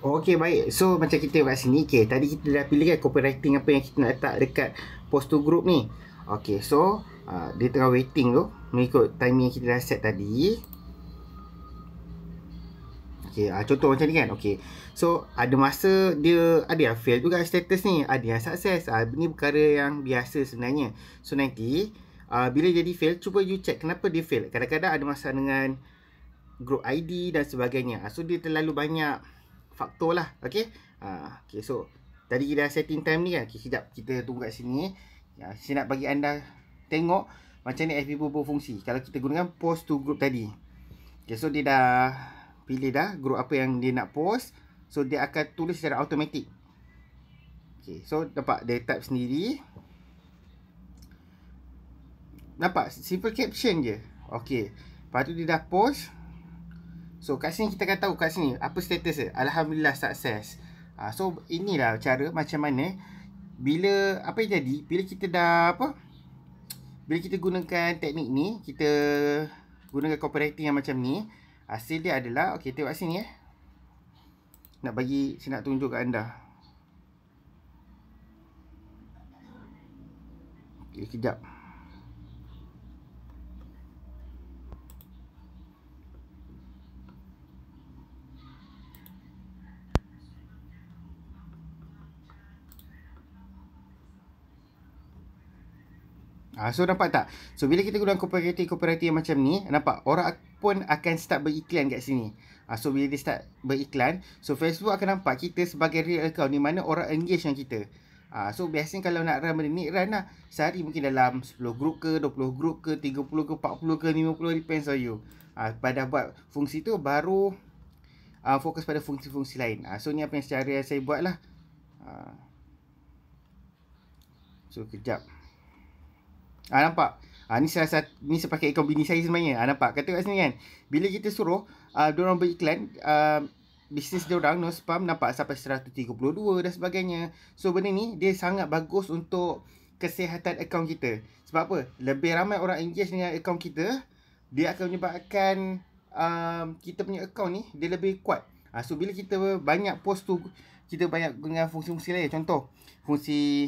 Oh, okey baik. So macam kita kat sini, okey, tadi kita dah pilih kan copywriting apa yang kita nak letak dekat post group ni. Okey, so uh, dia tengah waiting tu mengikut timing yang kita dah set tadi. Okey, uh, contoh macam ni kan. Okey. So ada masa dia ada yang fail juga status ni, ada yang sukses. Ah uh, ni perkara yang biasa sebenarnya. So nanti uh, bila jadi fail, cuba you check kenapa dia fail. Kadang-kadang ada masalah dengan group ID dan sebagainya. Ah, so dia terlalu banyak faktor lah Okay, ha, okay so Tadi kita dah setting time ni kan Okay sekejap kita tunggu kat sini ya, Saya nak bagi anda tengok Macam ni FB pun berfungsi Kalau kita gunakan post to group tadi Okay so dia dah Pilih dah group apa yang dia nak post So dia akan tulis secara automatic Okay so nampak dia type sendiri Nampak simple caption je Okay Lepas tu dia dah post So kat sini kita akan tahu kat sini apa status dia. Alhamdulillah sukses. Ha, so inilah cara macam mana bila apa yang jadi bila kita dah apa bila kita gunakan teknik ni kita gunakan copywriting yang macam ni hasil dia adalah okey tengok sini eh. Nak bagi saya nak tunjuk kat anda. Okay, kejap. Ha, so nampak tak? So bila kita gunakan copywriting-copywriting yang macam ni, nampak orang pun akan start beriklan kat sini. Ha, so bila dia start beriklan, so Facebook akan nampak kita sebagai real account ni mana orang engage dengan kita. Ha, so biasanya kalau nak run benda ni, run lah. Sehari mungkin dalam 10 group ke, 20 group ke, 30 ke, 40 ke, 50 depends on you. Ha, pada buat fungsi tu baru uh, fokus pada fungsi-fungsi lain. Ha, so ni apa yang secara yang saya buat lah. Ha. So kejap. kejap. Ha, nampak? Ha, ni salah satu, ni sepakai ekor bini saya sebenarnya. Ha, nampak? Kata kat sini kan? Bila kita suruh, uh, diorang beriklan, uh, bisnes diorang, no spam, nampak sampai 132 dan sebagainya. So, benda ni, dia sangat bagus untuk kesihatan akaun kita. Sebab apa? Lebih ramai orang engage dengan akaun kita, dia akan menyebabkan um, kita punya akaun ni, dia lebih kuat. Ha, so, bila kita banyak post tu, kita banyak guna fungsi-fungsi lain. Contoh, fungsi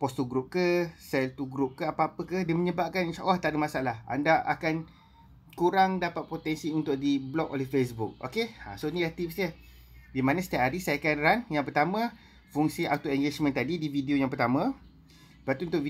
Post to group ke, sell to group ke, apa-apa ke, dia menyebabkan insyaAllah tak ada masalah. Anda akan kurang dapat potensi untuk di block oleh Facebook. Okay? Ha, so, ni lah tips dia. Di mana setiap hari saya akan run. Yang pertama, fungsi auto engagement tadi di video yang pertama. Lepas tu untuk video